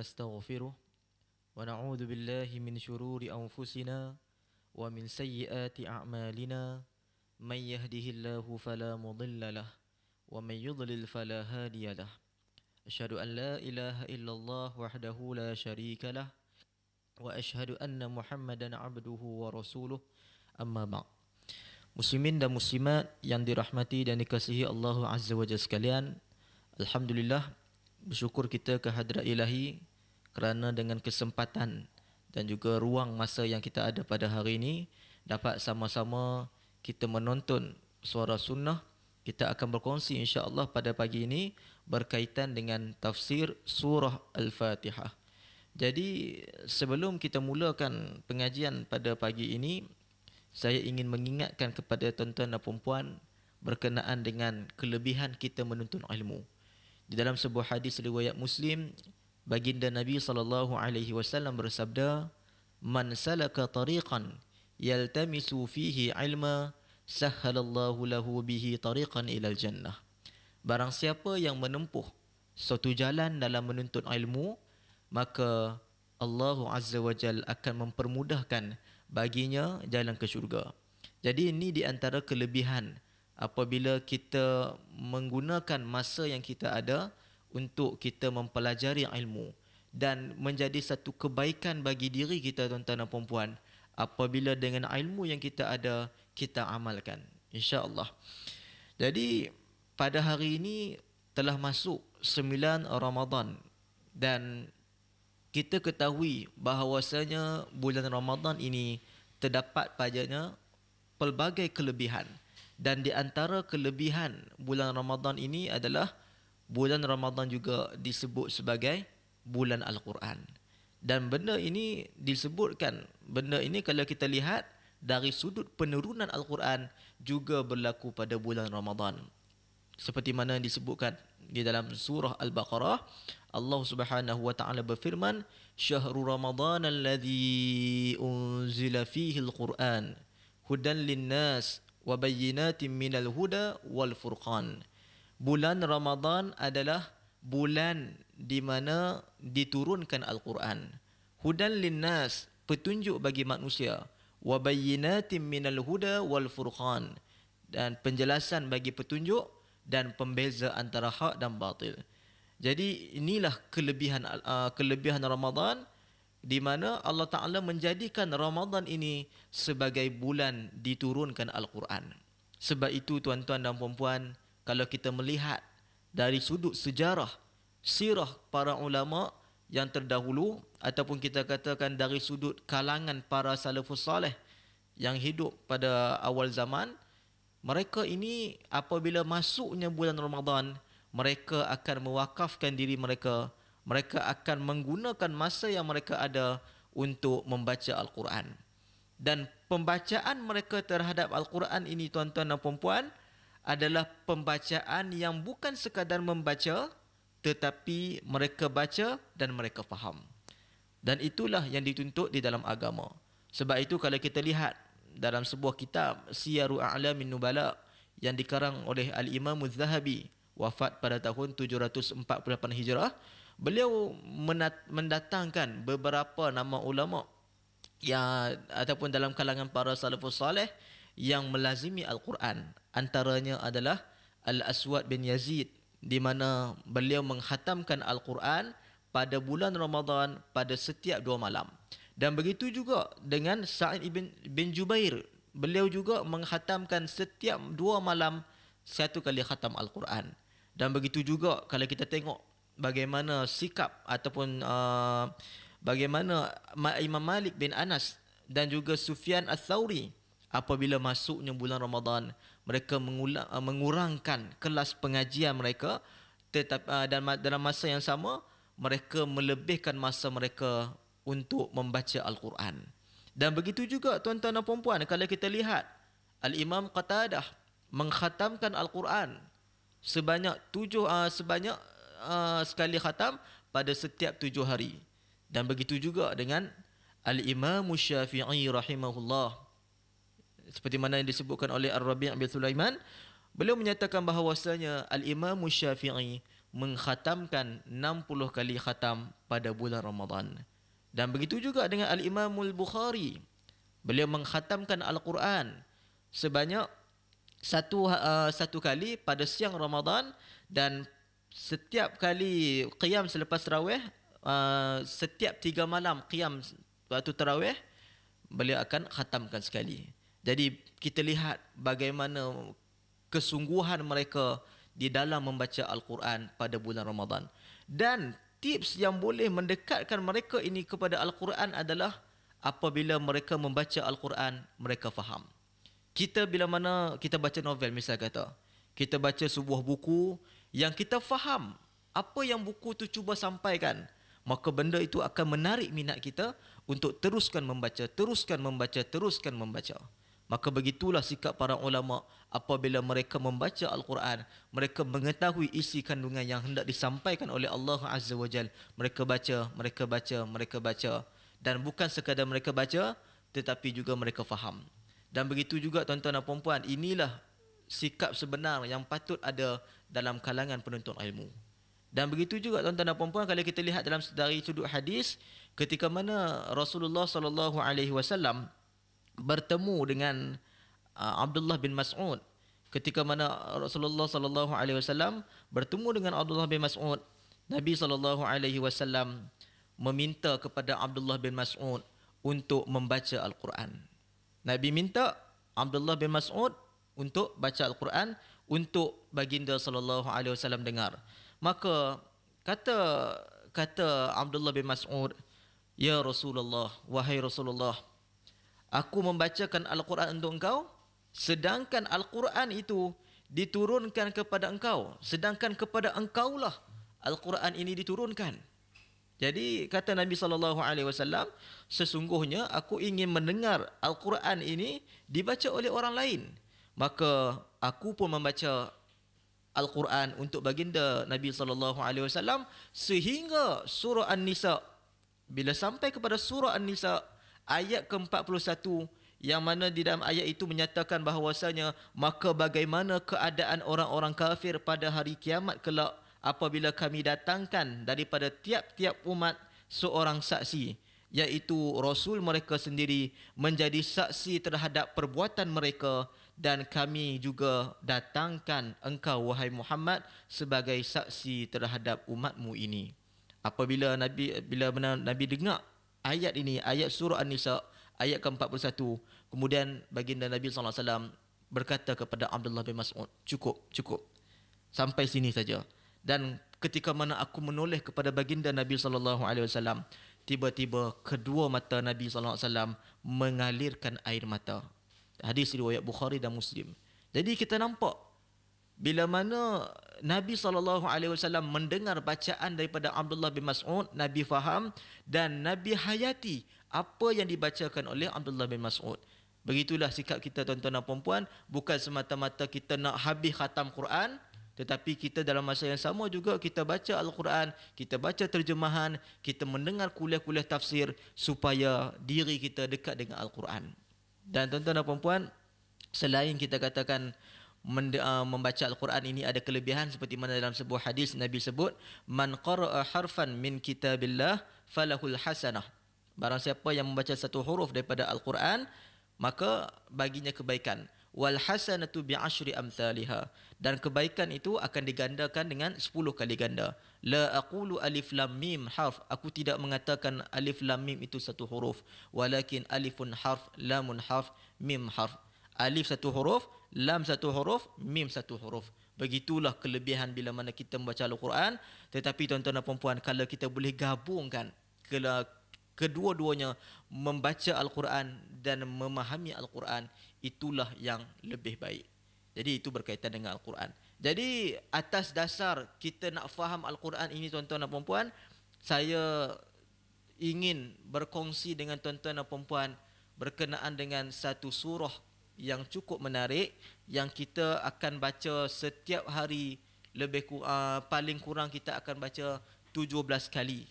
ونستغفره ونعوذ بالله من شرور أنفسنا ومن سيئات أعمالنا من يهده الله فلا مضل له ومن يضلل فلا هادي له أشهد أن لا إله إلا الله وحده لا شريك له وأشهد أن محمدا عبده ورسوله أما بعد Muslimin dan muslimat yang dirahmati dan dikasihi Allah Azza wa Jalla sekalian, alhamdulillah bersyukur kita kehadrat Ilahi kerana dengan kesempatan dan juga ruang masa yang kita ada pada hari ini dapat sama-sama kita menonton suara sunnah kita akan berkongsi insya-Allah pada pagi ini berkaitan dengan tafsir surah al-Fatihah. Jadi sebelum kita mulakan pengajian pada pagi ini saya ingin mengingatkan kepada tuan-tuan dan puan-puan berkenaan dengan kelebihan kita menuntut ilmu. Di dalam sebuah hadis riwayat Muslim Baginda Nabi sallallahu alaihi wasallam bersabda, "Man salaka tariqan yaltamisu fihi ilma, sahhalallahu lahu bihi tariqan ila jannah Barang siapa yang menempuh suatu jalan dalam menuntut ilmu, maka Allah Azza wa Jal akan mempermudahkan baginya jalan ke syurga. Jadi ini di antara kelebihan apabila kita menggunakan masa yang kita ada, untuk kita mempelajari ilmu dan menjadi satu kebaikan bagi diri kita tuan-tuan dan puan-puan apabila dengan ilmu yang kita ada kita amalkan insya-Allah. Jadi pada hari ini telah masuk 9 Ramadan dan kita ketahui bahawasanya bulan Ramadan ini terdapat padanya pelbagai kelebihan dan di antara kelebihan bulan Ramadan ini adalah bulan Ramadan juga disebut sebagai bulan Al-Quran. Dan benda ini disebutkan, benda ini kalau kita lihat dari sudut penurunan Al-Quran juga berlaku pada bulan Ramadan. Seperti mana yang disebutkan di dalam surah Al-Baqarah, Allah Subhanahu wa taala berfirman, "Syahrul Ramadan alladhi unzila fihi Al-Quran hudan lin-nas wa bayyinatin minal huda wal furqan." bulan Ramadan adalah bulan di mana diturunkan Al-Quran. Hudan linnas, petunjuk bagi manusia. Wa bayyinatin minal huda wal furqan. Dan penjelasan bagi petunjuk dan pembeza antara hak dan batil. Jadi inilah kelebihan uh, kelebihan Ramadan di mana Allah Taala menjadikan Ramadan ini sebagai bulan diturunkan Al-Quran. Sebab itu tuan-tuan dan puan-puan, kalau kita melihat dari sudut sejarah sirah para ulama yang terdahulu ataupun kita katakan dari sudut kalangan para salafus salih yang hidup pada awal zaman mereka ini apabila masuknya bulan Ramadan mereka akan mewakafkan diri mereka mereka akan menggunakan masa yang mereka ada untuk membaca al-Quran dan pembacaan mereka terhadap al-Quran ini tuan-tuan dan puan-puan adalah pembacaan yang bukan sekadar membaca tetapi mereka baca dan mereka faham. Dan itulah yang dituntut di dalam agama. Sebab itu kalau kita lihat dalam sebuah kitab Siyaru A'la Nubala yang dikarang oleh Al-Imam Az-Zahabi wafat pada tahun 748 Hijrah, beliau mendatangkan beberapa nama ulama yang ataupun dalam kalangan para salafus salih yang melazimi Al-Quran antaranya adalah Al-Aswad bin Yazid di mana beliau menghatamkan Al-Quran pada bulan Ramadan pada setiap dua malam. Dan begitu juga dengan Sa'id bin, bin Jubair. Beliau juga menghatamkan setiap dua malam satu kali khatam Al-Quran. Dan begitu juga kalau kita tengok bagaimana sikap ataupun uh, bagaimana Imam Malik bin Anas dan juga Sufyan al thawri apabila masuknya bulan Ramadan mereka mengula, uh, mengurangkan kelas pengajian mereka tetap uh, dan dalam masa yang sama mereka melebihkan masa mereka untuk membaca al-Quran. Dan begitu juga tuan-tuan dan puan-puan kalau kita lihat al-Imam Qatadah mengkhatamkan al-Quran sebanyak tujuh uh, sebanyak uh, sekali khatam pada setiap tujuh hari. Dan begitu juga dengan al-Imam Syafi'i rahimahullah seperti mana yang disebutkan oleh Ar-Rabi' bin Sulaiman beliau menyatakan bahawasanya Al-Imam Syafi'i mengkhatamkan 60 kali khatam pada bulan Ramadan dan begitu juga dengan Al-Imam Al-Bukhari beliau mengkhatamkan Al-Quran sebanyak satu uh, satu kali pada siang Ramadan dan setiap kali qiyam selepas tarawih uh, setiap tiga malam qiyam waktu tarawih beliau akan khatamkan sekali. Jadi kita lihat bagaimana kesungguhan mereka di dalam membaca Al-Quran pada bulan Ramadan. Dan tips yang boleh mendekatkan mereka ini kepada Al-Quran adalah apabila mereka membaca Al-Quran, mereka faham. Kita bila mana kita baca novel misal kata, kita baca sebuah buku yang kita faham apa yang buku tu cuba sampaikan, maka benda itu akan menarik minat kita untuk teruskan membaca, teruskan membaca, teruskan membaca. Teruskan membaca. Maka begitulah sikap para ulama apabila mereka membaca Al-Quran. Mereka mengetahui isi kandungan yang hendak disampaikan oleh Allah Azza wa Jal. Mereka baca, mereka baca, mereka baca. Dan bukan sekadar mereka baca, tetapi juga mereka faham. Dan begitu juga tuan-tuan dan puan inilah sikap sebenar yang patut ada dalam kalangan penuntut ilmu. Dan begitu juga tuan-tuan dan puan kalau kita lihat dalam dari sudut hadis ketika mana Rasulullah sallallahu alaihi wasallam bertemu dengan uh, Abdullah bin Mas'ud ketika mana Rasulullah sallallahu alaihi wasallam bertemu dengan Abdullah bin Mas'ud Nabi sallallahu alaihi wasallam meminta kepada Abdullah bin Mas'ud untuk membaca al-Quran. Nabi minta Abdullah bin Mas'ud untuk baca al-Quran untuk baginda sallallahu alaihi wasallam dengar. Maka kata kata Abdullah bin Mas'ud, "Ya Rasulullah, wahai Rasulullah, aku membacakan Al-Quran untuk engkau sedangkan Al-Quran itu diturunkan kepada engkau sedangkan kepada engkaulah Al-Quran ini diturunkan jadi kata Nabi saw, sesungguhnya aku ingin mendengar Al-Quran ini dibaca oleh orang lain maka aku pun membaca Al-Quran untuk baginda Nabi saw sehingga surah An-Nisa bila sampai kepada surah An-Nisa ayat ke-41 yang mana di dalam ayat itu menyatakan bahawasanya maka bagaimana keadaan orang-orang kafir pada hari kiamat kelak apabila kami datangkan daripada tiap-tiap umat seorang saksi iaitu rasul mereka sendiri menjadi saksi terhadap perbuatan mereka dan kami juga datangkan engkau wahai Muhammad sebagai saksi terhadap umatmu ini apabila nabi bila benar nabi dengar ayat ini ayat surah An-Nisa ayat ke-41 kemudian baginda Nabi sallallahu alaihi wasallam berkata kepada Abdullah bin Mas'ud cukup cukup sampai sini saja dan ketika mana aku menoleh kepada baginda Nabi sallallahu alaihi wasallam tiba-tiba kedua mata Nabi sallallahu alaihi wasallam mengalirkan air mata hadis riwayat Bukhari dan Muslim jadi kita nampak bila mana Nabi SAW mendengar bacaan daripada Abdullah bin Mas'ud, Nabi faham dan Nabi hayati apa yang dibacakan oleh Abdullah bin Mas'ud. Begitulah sikap kita tuan-tuan dan puan-puan. Bukan semata-mata kita nak habis khatam Quran. Tetapi kita dalam masa yang sama juga kita baca Al-Quran, kita baca terjemahan, kita mendengar kuliah-kuliah tafsir supaya diri kita dekat dengan Al-Quran. Dan tuan-tuan dan puan-puan, selain kita katakan Uh, membaca Al-Quran ini ada kelebihan seperti mana dalam sebuah hadis Nabi sebut man qara'a harfan min kitabillah falahul hasanah barang siapa yang membaca satu huruf daripada Al-Quran maka baginya kebaikan wal hasanatu bi ashri amthaliha dan kebaikan itu akan digandakan dengan 10 kali ganda la aqulu alif lam mim harf aku tidak mengatakan alif lam mim itu satu huruf walakin alifun harf lamun harf mim harf alif satu huruf, lam satu huruf, mim satu huruf. Begitulah kelebihan bila mana kita membaca Al-Quran. Tetapi tuan-tuan dan puan kalau kita boleh gabungkan kedua-duanya membaca Al-Quran dan memahami Al-Quran, itulah yang lebih baik. Jadi itu berkaitan dengan Al-Quran. Jadi atas dasar kita nak faham Al-Quran ini tuan-tuan dan puan saya ingin berkongsi dengan tuan-tuan dan puan-puan berkenaan dengan satu surah yang cukup menarik yang kita akan baca setiap hari lebih uh, paling kurang kita akan baca 17 kali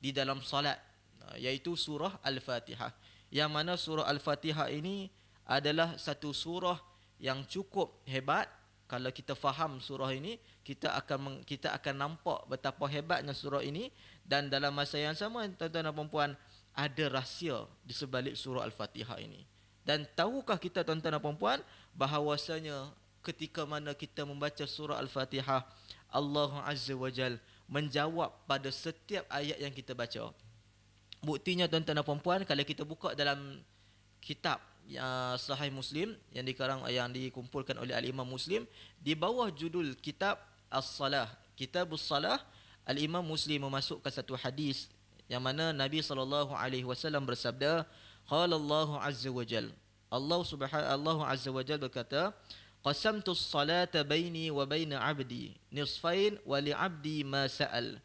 di dalam solat ah, iaitu surah al-fatihah yang mana surah al-fatihah ini adalah satu surah yang cukup hebat kalau kita faham surah ini kita akan kita akan nampak betapa hebatnya surah ini dan dalam masa yang sama tuan-tuan dan puan ada rahsia di sebalik surah al-fatihah ini dan tahukah kita tuan-tuan dan puan-puan bahawasanya ketika mana kita membaca surah Al-Fatihah Allah Azza wa Jal menjawab pada setiap ayat yang kita baca. Buktinya tuan-tuan dan puan-puan kalau kita buka dalam kitab ya sahih muslim yang dikarang yang dikumpulkan oleh al-imam muslim di bawah judul kitab as-salah kitab as salah al-imam muslim memasukkan satu hadis yang mana nabi saw bersabda Qala Allahu Azza wa Jal Allah Subhanahu Allah Azza wa Jal berkata Qasamtu as-salata baini wa baina 'abdi nisfain wa li 'abdi ma sa'al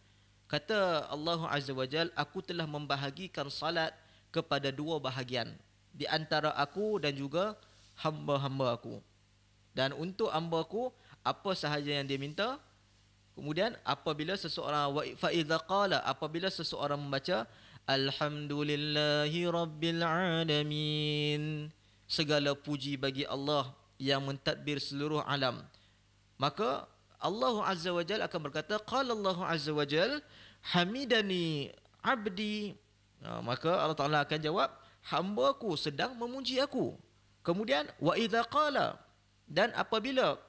Kata Allah Azza wa Jal aku telah membahagikan salat kepada dua bahagian di antara aku dan juga hamba-hamba aku dan untuk hamba aku apa sahaja yang dia minta kemudian apabila seseorang fa apabila seseorang membaca الحمد لله رب segala puji bagi Allah yang mentadbir seluruh alam maka Allah azza wajal akan berkata qala Allah azza wajal hamidani abdi ha, maka Allah taala akan jawab hamba ku sedang memuji aku kemudian wa idza qala dan apabila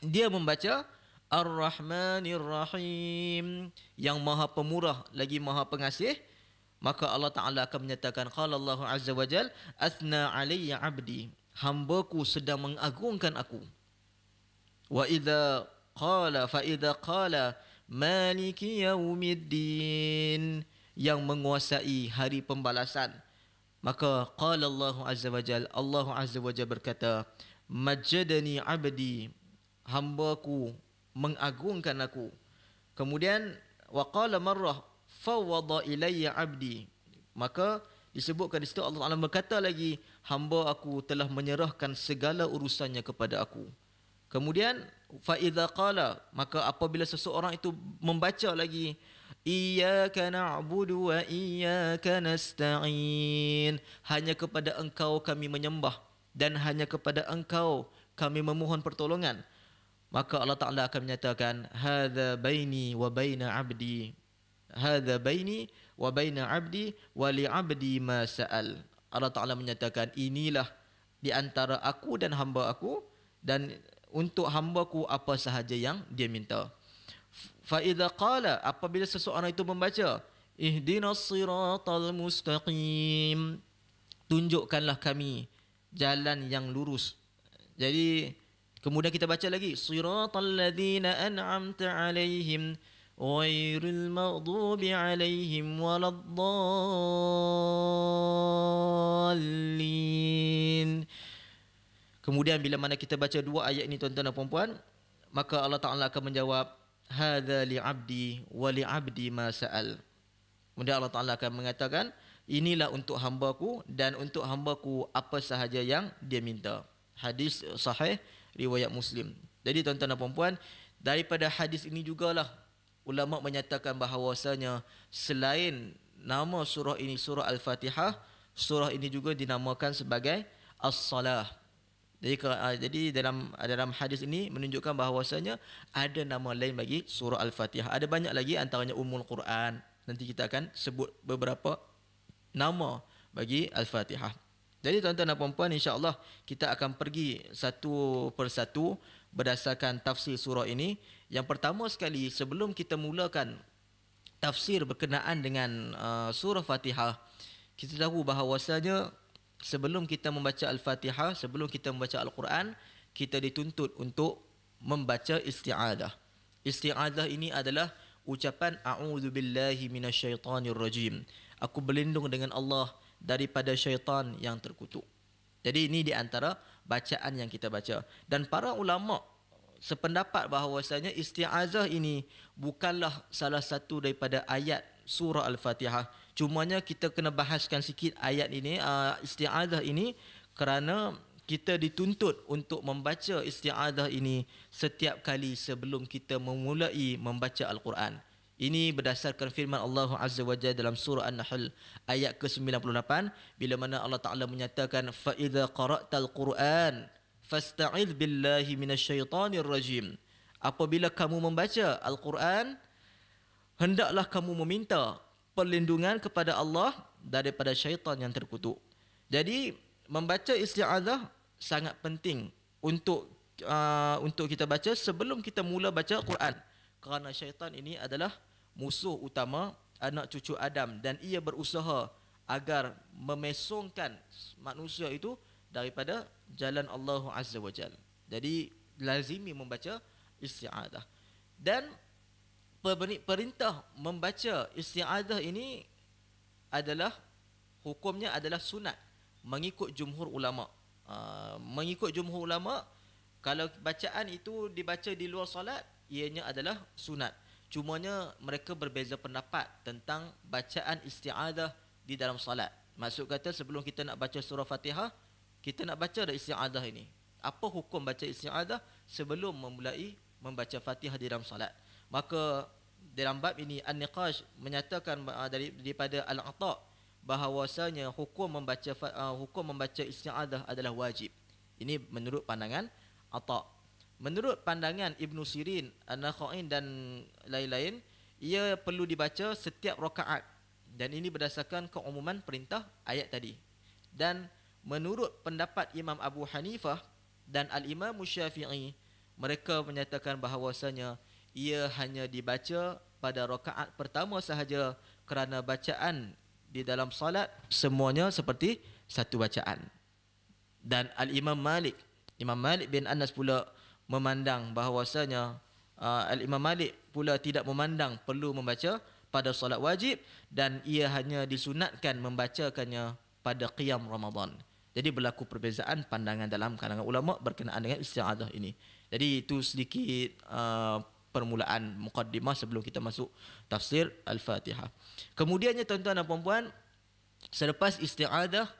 dia membaca Ar-Rahmanir Rahim yang Maha Pemurah lagi Maha Pengasih maka Allah Taala akan menyatakan qala Allahu azza wajal asna alayya abdi hamba-ku sedang mengagungkan aku wa idza qala fa idza qala maliki yaumiddin yang menguasai hari pembalasan maka qala Allahu azza wajal Allahu azza wajal berkata majadani abdi hamba-ku mengagungkan aku kemudian wa qala marrah fawwada ilayya abdi maka disebutkan di situ Allah Taala berkata lagi hamba aku telah menyerahkan segala urusannya kepada aku kemudian fa idza qala maka apabila seseorang itu membaca lagi iyyaka na'budu wa iyyaka nasta'in hanya kepada engkau kami menyembah dan hanya kepada engkau kami memohon pertolongan maka Allah Taala akan menyatakan hadza baini wa baina 'abdi hadza baini wa baina abdi wa li abdi ma sa'al. Allah Taala menyatakan inilah di antara aku dan hamba aku dan untuk hamba-ku apa sahaja yang dia minta. Fa idza qala apabila seseorang itu membaca ihdinas siratal mustaqim tunjukkanlah kami jalan yang lurus. Jadi kemudian kita baca lagi siratal ladzina an'amta alaihim غير المغضوب عليهم ولا الضالين Kemudian bila mana kita baca dua ayat ini tuan-tuan dan puan-puan maka Allah Taala akan menjawab hadza li abdi wa li abdi ma sa'al. Kemudian Allah Taala akan mengatakan inilah untuk hamba-Ku dan untuk hamba-Ku apa sahaja yang dia minta. Hadis sahih riwayat Muslim. Jadi tuan-tuan dan puan-puan daripada hadis ini jugalah ulama menyatakan bahawasanya selain nama surah ini surah al-fatihah surah ini juga dinamakan sebagai as-salah jadi ah, jadi dalam dalam hadis ini menunjukkan bahawasanya ada nama lain bagi surah al-fatihah ada banyak lagi antaranya umul quran nanti kita akan sebut beberapa nama bagi al-fatihah jadi tuan-tuan dan puan-puan insya-Allah kita akan pergi satu persatu berdasarkan tafsir surah ini. Yang pertama sekali sebelum kita mulakan tafsir berkenaan dengan uh, surah Fatihah, kita tahu bahawasanya sebelum kita membaca Al-Fatihah, sebelum kita membaca Al-Quran, kita dituntut untuk membaca isti'adah. Isti'adah ini adalah ucapan a'udzu billahi minasyaitonir rajim. Aku berlindung dengan Allah daripada syaitan yang terkutuk. Jadi ini di antara bacaan yang kita baca. Dan para ulama sependapat bahawasanya isti'azah ini bukanlah salah satu daripada ayat surah Al-Fatihah. Cumanya kita kena bahaskan sikit ayat ini, ah, isti'azah ini kerana kita dituntut untuk membaca isti'adah ini setiap kali sebelum kita memulai membaca Al-Quran. Ini berdasarkan firman Allah Azza wa Jalla dalam surah An-Nahl ayat ke-98 bila mana Allah Taala menyatakan fa idza qara'tal Qur'an fasta'iz billahi minasyaitonir rajim. Apabila kamu membaca Al-Quran hendaklah kamu meminta perlindungan kepada Allah daripada syaitan yang terkutuk. Jadi membaca isti'adzah sangat penting untuk uh, untuk kita baca sebelum kita mula baca Quran kerana syaitan ini adalah musuh utama anak cucu Adam dan ia berusaha agar memesongkan manusia itu daripada jalan Allah Azza wa Jal. Jadi lazimi membaca isti'adah. Dan perintah membaca isti'adah ini adalah hukumnya adalah sunat mengikut jumhur ulama. Ah, mengikut jumhur ulama kalau bacaan itu dibaca di luar solat ianya adalah sunat. Cumanya mereka berbeza pendapat tentang bacaan isti'adah di dalam salat. Maksud kata sebelum kita nak baca surah Fatihah, kita nak baca dah isti'adah ini. Apa hukum baca isti'adah sebelum memulai membaca Fatihah di dalam salat? Maka dalam bab ini An-Niqash menyatakan ah, daripada Al-Atha bahawasanya hukum membaca ah, hukum membaca isti'adah adalah wajib. Ini menurut pandangan Atha. Menurut pandangan Ibn Sirin, An-Nakhain dan lain-lain, ia perlu dibaca setiap rokaat Dan ini berdasarkan keumuman perintah ayat tadi. Dan menurut pendapat Imam Abu Hanifah dan Al-Imam Musyafi'i, mereka menyatakan bahawasanya ia hanya dibaca pada rokaat pertama sahaja kerana bacaan di dalam salat semuanya seperti satu bacaan. Dan Al-Imam Malik, Imam Malik bin Anas pula memandang bahawasanya uh, al-Imam Malik pula tidak memandang perlu membaca pada solat wajib dan ia hanya disunatkan membacakannya pada qiyam Ramadan. Jadi berlaku perbezaan pandangan dalam kalangan ulama berkenaan dengan istiadah ini. Jadi itu sedikit uh, permulaan mukaddimah sebelum kita masuk tafsir Al-Fatihah. Kemudiannya tuan-tuan dan puan-puan, selepas istiadah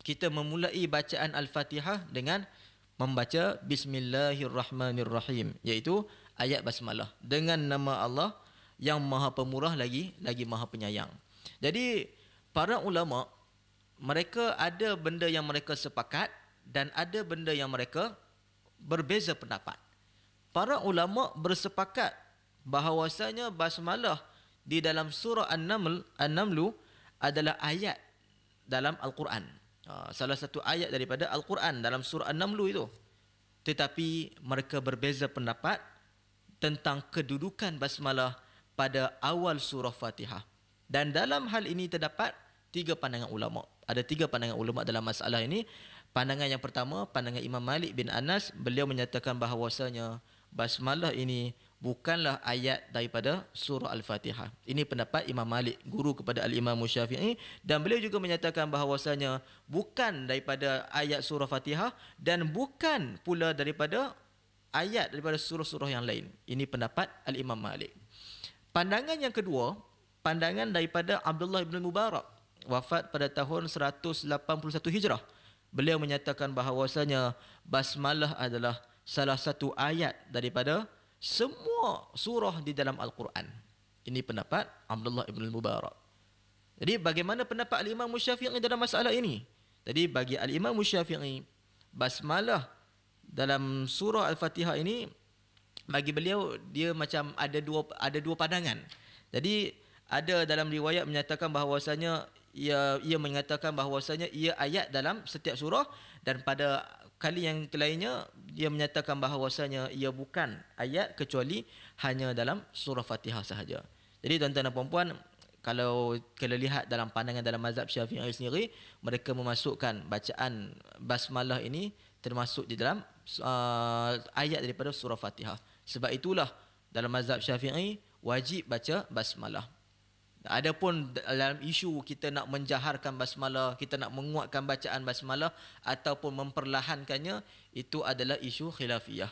kita memulai bacaan Al-Fatihah dengan membaca bismillahirrahmanirrahim iaitu ayat basmalah dengan nama Allah yang Maha Pemurah lagi lagi Maha Penyayang. Jadi para ulama mereka ada benda yang mereka sepakat dan ada benda yang mereka berbeza pendapat. Para ulama bersepakat bahawasanya basmalah di dalam surah An-Naml, An-Namlu adalah ayat dalam Al-Quran. Ha, salah satu ayat daripada Al-Quran dalam surah An-Namlu itu. Tetapi mereka berbeza pendapat tentang kedudukan basmalah pada awal surah Fatihah. Dan dalam hal ini terdapat tiga pandangan ulama. Ada tiga pandangan ulama dalam masalah ini. Pandangan yang pertama, pandangan Imam Malik bin Anas, beliau menyatakan bahawasanya basmalah ini bukanlah ayat daripada surah Al-Fatihah. Ini pendapat Imam Malik, guru kepada Al-Imam Syafi'i dan beliau juga menyatakan bahawasanya bukan daripada ayat surah Fatihah dan bukan pula daripada ayat daripada surah-surah yang lain. Ini pendapat Al-Imam Malik. Pandangan yang kedua, pandangan daripada Abdullah bin Mubarak wafat pada tahun 181 Hijrah. Beliau menyatakan bahawasanya basmalah adalah salah satu ayat daripada semua surah di dalam Al-Quran. Ini pendapat Abdullah Ibn Mubarak. Jadi bagaimana pendapat Al-Imam Musyafi'i dalam masalah ini? Jadi bagi Al-Imam Musyafi'i, basmalah dalam surah Al-Fatihah ini, bagi beliau dia macam ada dua ada dua pandangan. Jadi ada dalam riwayat menyatakan bahawasanya ia ia mengatakan bahawasanya ia ayat dalam setiap surah dan pada kali yang lainnya dia menyatakan bahawasanya ia bukan ayat kecuali hanya dalam surah Fatihah sahaja. Jadi tuan-tuan dan puan-puan kalau kita lihat dalam pandangan dalam mazhab Syafi'i sendiri mereka memasukkan bacaan basmalah ini termasuk di dalam uh, ayat daripada surah Fatihah. Sebab itulah dalam mazhab Syafi'i wajib baca basmalah. Adapun dalam isu kita nak menjaharkan basmalah, kita nak menguatkan bacaan basmalah ataupun memperlahankannya, itu adalah isu khilafiyah.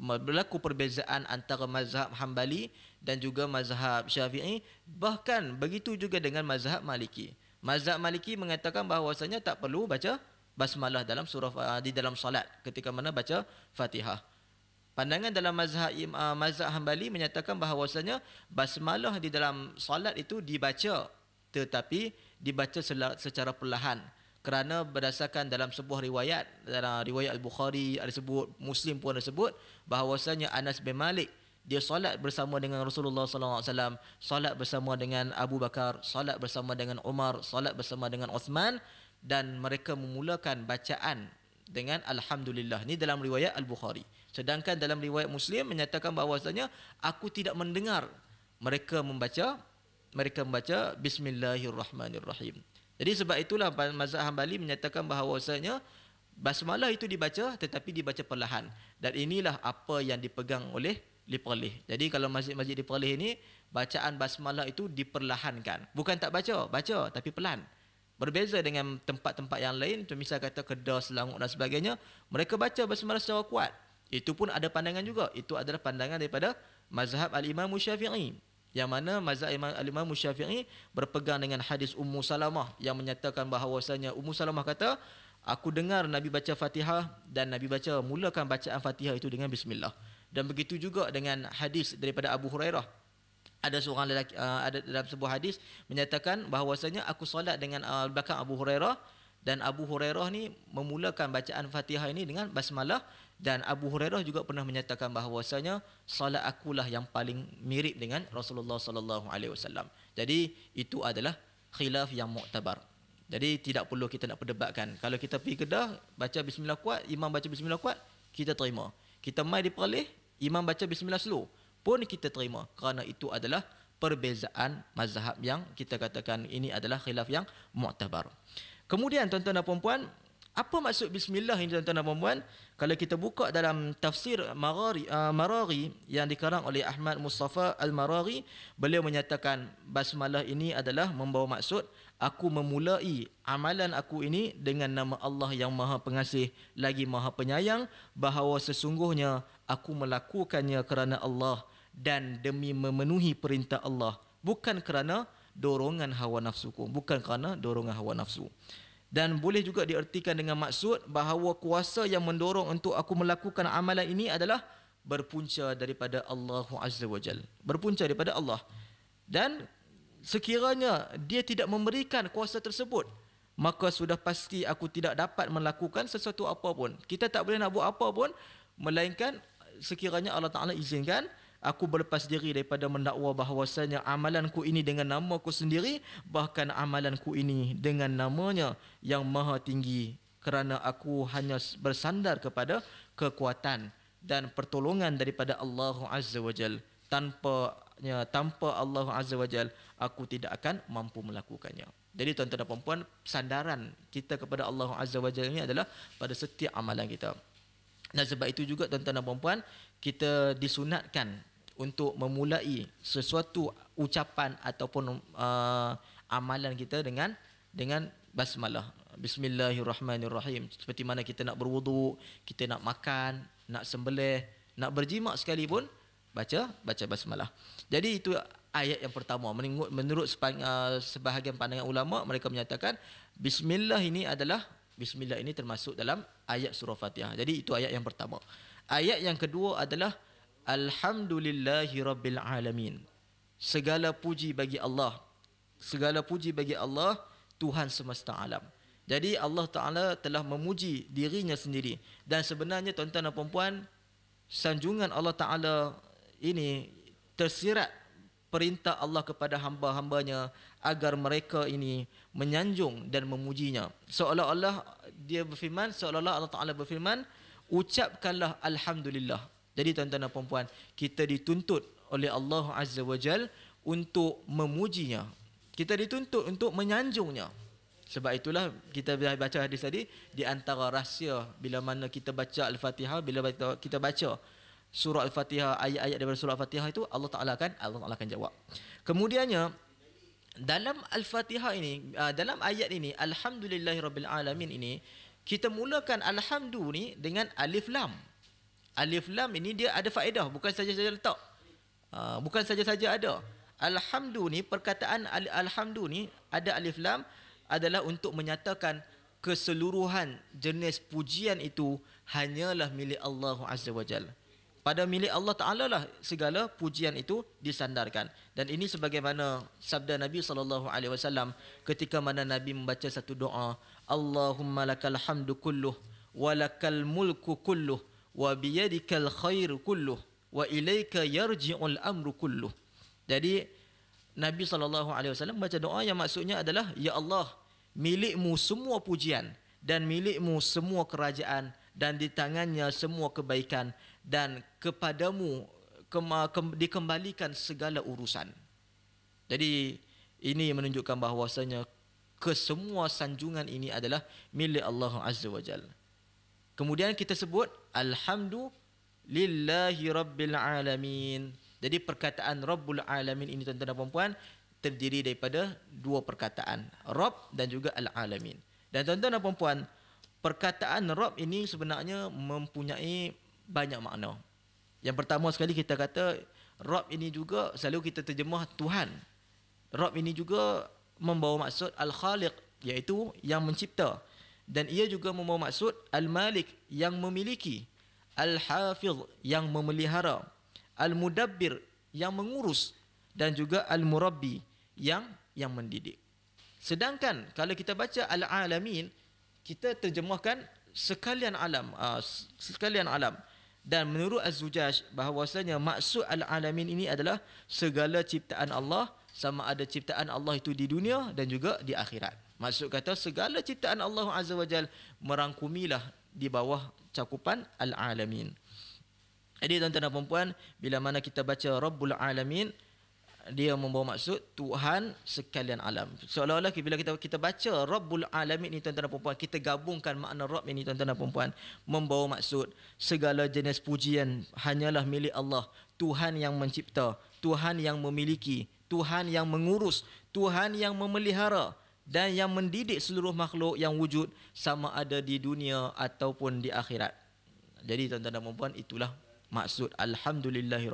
Berlaku perbezaan antara mazhab Hanbali dan juga mazhab Syafi'i, bahkan begitu juga dengan mazhab Maliki. Mazhab Maliki mengatakan bahawasanya tak perlu baca basmalah dalam surah ah, di dalam salat ketika mana baca Fatihah. Pandangan dalam mazhab uh, mazhab Hambali menyatakan bahawasanya basmalah di dalam solat itu dibaca tetapi dibaca secara perlahan kerana berdasarkan dalam sebuah riwayat dalam riwayat Al-Bukhari ada sebut Muslim pun ada sebut bahawasanya Anas bin Malik dia solat bersama dengan Rasulullah sallallahu alaihi wasallam solat bersama dengan Abu Bakar solat bersama dengan Umar solat bersama dengan Uthman dan mereka memulakan bacaan dengan alhamdulillah ni dalam riwayat Al-Bukhari Sedangkan dalam riwayat Muslim menyatakan bahawasanya aku tidak mendengar mereka membaca mereka membaca bismillahirrahmanirrahim. Jadi sebab itulah mazhab Hambali menyatakan bahawasanya basmalah itu dibaca tetapi dibaca perlahan dan inilah apa yang dipegang oleh Diperlih. Jadi kalau masjid-masjid diperlih ini, bacaan basmalah itu diperlahankan. Bukan tak baca, baca tapi pelan. Berbeza dengan tempat-tempat yang lain, misalnya kata Kedah, Selangor dan sebagainya, mereka baca basmalah secara kuat. Itu pun ada pandangan juga. Itu adalah pandangan daripada mazhab al-Imam Syafi'i. Yang mana mazhab al-Imam Syafi'i berpegang dengan hadis Ummu Salamah yang menyatakan bahawasanya Ummu Salamah kata, aku dengar Nabi baca Fatihah dan Nabi baca mulakan bacaan Fatihah itu dengan bismillah. Dan begitu juga dengan hadis daripada Abu Hurairah ada seorang lelaki eh, ada dalam sebuah hadis menyatakan bahawasanya aku solat dengan eh, Al-Bakar Abu Hurairah dan Abu Hurairah ni memulakan bacaan Fatihah ini dengan basmalah dan Abu Hurairah juga pernah menyatakan bahawasanya solat akulah yang paling mirip dengan Rasulullah sallallahu alaihi wasallam. Jadi itu adalah khilaf yang muktabar. Jadi tidak perlu kita nak perdebatkan. Kalau kita pergi Kedah baca bismillah kuat, imam baca bismillah kuat, kita terima. Kita mai di Perlis, imam baca bismillah slow pun kita terima kerana itu adalah perbezaan mazhab yang kita katakan ini adalah khilaf yang muktabar. Kemudian tuan-tuan dan puan-puan, apa maksud bismillah ini tuan-tuan dan puan-puan? Kalau kita buka dalam tafsir Marari, uh, Marari yang dikarang oleh Ahmad Mustafa Al-Marari, beliau menyatakan basmalah ini adalah membawa maksud aku memulai amalan aku ini dengan nama Allah yang Maha Pengasih lagi Maha Penyayang bahawa sesungguhnya aku melakukannya kerana Allah dan demi memenuhi perintah Allah bukan kerana dorongan hawa nafsuku bukan kerana dorongan hawa nafsu dan boleh juga diertikan dengan maksud bahawa kuasa yang mendorong untuk aku melakukan amalan ini adalah berpunca daripada Allah Azza wa Jal. Berpunca daripada Allah. Dan sekiranya dia tidak memberikan kuasa tersebut, maka sudah pasti aku tidak dapat melakukan sesuatu apa pun. Kita tak boleh nak buat apa pun, melainkan sekiranya Allah Ta'ala izinkan, aku berlepas diri daripada mendakwa bahawasanya amalanku ini dengan nama aku sendiri bahkan amalanku ini dengan namanya yang maha tinggi kerana aku hanya bersandar kepada kekuatan dan pertolongan daripada Allah Azza wa Jal tanpanya tanpa Allah Azza wa Jal aku tidak akan mampu melakukannya jadi tuan-tuan dan puan-puan sandaran kita kepada Allah Azza wa Jal ini adalah pada setiap amalan kita dan sebab itu juga tuan-tuan dan puan-puan kita disunatkan untuk memulai sesuatu ucapan ataupun uh, amalan kita dengan dengan basmalah. Bismillahirrahmanirrahim. Seperti mana kita nak berwuduk, kita nak makan, nak sembelih, nak berjimak sekalipun baca baca basmalah. Jadi itu ayat yang pertama. Menurut, menurut uh, sebahagian pandangan ulama mereka menyatakan bismillah ini adalah bismillah ini termasuk dalam ayat surah Fatihah. Jadi itu ayat yang pertama. Ayat yang kedua adalah Alhamdulillahi Rabbil Alamin. Segala puji bagi Allah. Segala puji bagi Allah, Tuhan semesta alam. Jadi Allah Ta'ala telah memuji dirinya sendiri. Dan sebenarnya tuan-tuan dan perempuan, sanjungan Allah Ta'ala ini tersirat perintah Allah kepada hamba-hambanya agar mereka ini menyanjung dan memujinya seolah-olah dia berfirman seolah-olah Allah Taala berfirman ucapkanlah alhamdulillah jadi tuan-tuan dan puan kita dituntut oleh Allah Azza wa Jal untuk memujinya kita dituntut untuk menyanjungnya sebab itulah kita baca hadis tadi di antara rahsia bila mana kita baca al-Fatihah bila kita baca surah al-Fatihah ayat-ayat daripada surah al-Fatihah itu Allah Taala akan Allah Taala akan jawab kemudiannya dalam al-Fatihah ini uh, dalam ayat ini alhamdulillahirabbil ini kita mulakan alhamdu ni dengan alif lam. Alif lam ini dia ada faedah bukan saja-saja letak. Uh, bukan saja-saja ada. Alhamdu ni perkataan al- alhamdu ni ada alif lam adalah untuk menyatakan keseluruhan jenis pujian itu hanyalah milik Allah Azza wa Jalla pada milik Allah Taala lah segala pujian itu disandarkan dan ini sebagaimana sabda Nabi saw. ketika mana Nabi membaca satu doa Allahumma lakal hamdu kulluh walakal mulku kulluh wa biyadikal khair kulluh wa ilaika yarji'ul amru kulluh jadi Nabi saw. alaihi baca doa yang maksudnya adalah ya Allah milikmu semua pujian dan milikmu semua kerajaan dan di tangannya semua kebaikan dan kepadamu dikembalikan segala urusan. Jadi ini menunjukkan bahawasanya kesemua sanjungan ini adalah milik Allah Azza wa Jal. Kemudian kita sebut Alhamdulillahi Rabbil Alamin. Jadi perkataan Rabbul Alamin ini tuan-tuan dan puan-puan terdiri daripada dua perkataan. Rabb dan juga Al-Alamin. Dan tuan-tuan dan puan-puan perkataan Rabb ini sebenarnya mempunyai banyak makna. Yang pertama sekali kita kata Rob ini juga selalu kita terjemah Tuhan. Rob ini juga membawa maksud Al-Khaliq iaitu yang mencipta dan ia juga membawa maksud Al-Malik yang memiliki Al-Hafiz yang memelihara Al-Mudabbir yang mengurus dan juga Al-Murabbi yang yang mendidik. Sedangkan kalau kita baca Al-Alamin kita terjemahkan sekalian alam uh, sekalian alam dan menurut Az-Zujaj bahawasanya maksud al-alamin ini adalah segala ciptaan Allah sama ada ciptaan Allah itu di dunia dan juga di akhirat. Maksud kata segala ciptaan Allah Azza wa Jal merangkumilah di bawah cakupan al-alamin. Jadi tuan-tuan dan puan-puan, bila mana kita baca Rabbul Alamin, dia membawa maksud Tuhan sekalian alam. Seolah-olah bila kita kita baca Rabbul Alamin ni tuan-tuan dan puan-puan, kita gabungkan makna Rabb ini tuan-tuan dan puan-puan membawa maksud segala jenis pujian hanyalah milik Allah, Tuhan yang mencipta, Tuhan yang memiliki, Tuhan yang mengurus, Tuhan yang memelihara dan yang mendidik seluruh makhluk yang wujud sama ada di dunia ataupun di akhirat. Jadi tuan-tuan dan puan-puan itulah maksud alhamdulillahi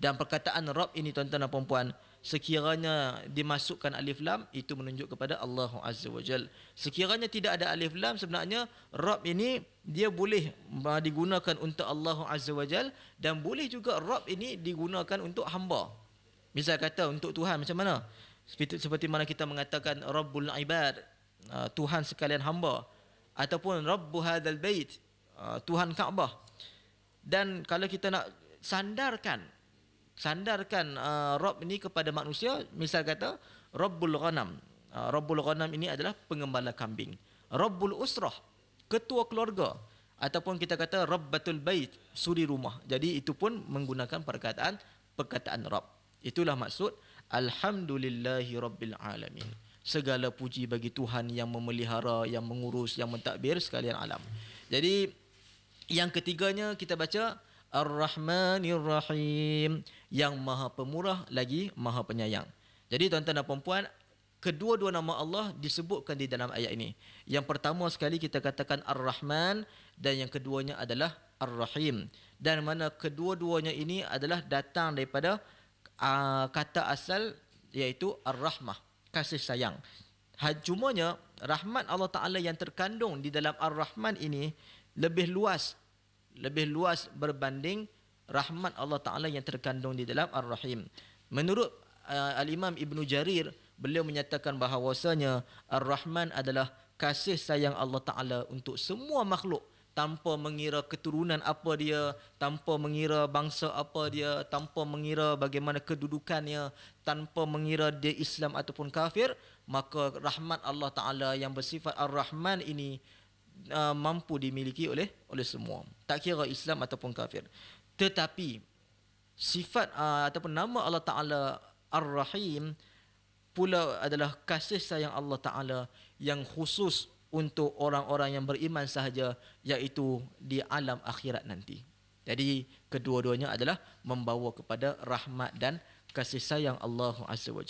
dan perkataan rabb ini tuan-tuan dan puan-puan sekiranya dimasukkan alif lam itu menunjuk kepada Allah azza wajal sekiranya tidak ada alif lam sebenarnya rabb ini dia boleh digunakan untuk Allah azza wajal dan boleh juga rabb ini digunakan untuk hamba misal kata untuk tuhan macam mana seperti, seperti mana kita mengatakan rabbul ibad ah, tuhan sekalian hamba ataupun rabbu hadzal bait ah, tuhan kaabah dan kalau kita nak sandarkan sandarkan uh, rob ini kepada manusia misal kata rabbul ghanam uh, rabbul ghanam ini adalah pengembala kambing rabbul usrah ketua keluarga ataupun kita kata rabbatul bait suri rumah jadi itu pun menggunakan perkataan perkataan rob itulah maksud alhamdulillahi rabbil alamin segala puji bagi Tuhan yang memelihara yang mengurus yang mentadbir sekalian alam jadi yang ketiganya kita baca Ar-Rahmanir Rahim yang Maha Pemurah lagi Maha Penyayang. Jadi tuan-tuan dan puan-puan, kedua-dua nama Allah disebutkan di dalam ayat ini. Yang pertama sekali kita katakan Ar-Rahman dan yang keduanya adalah Ar-Rahim. Dan mana kedua-duanya ini adalah datang daripada uh, kata asal iaitu Ar-Rahmah, kasih sayang. Ha, cumanya rahmat Allah Taala yang terkandung di dalam Ar-Rahman ini lebih luas lebih luas berbanding rahmat Allah Taala yang terkandung di dalam Ar-Rahim. Menurut uh, Al-Imam Ibn Jarir, beliau menyatakan bahawasanya Ar-Rahman adalah kasih sayang Allah Taala untuk semua makhluk tanpa mengira keturunan apa dia, tanpa mengira bangsa apa dia, tanpa mengira bagaimana kedudukannya, tanpa mengira dia Islam ataupun kafir, maka rahmat Allah Taala yang bersifat Ar-Rahman ini uh, mampu dimiliki oleh oleh semua tak kira Islam ataupun kafir tetapi sifat uh, ataupun nama Allah Taala Ar-Rahim pula adalah kasih sayang Allah Taala yang khusus untuk orang-orang yang beriman sahaja iaitu di alam akhirat nanti jadi kedua-duanya adalah membawa kepada rahmat dan kasih sayang Allah Azza wa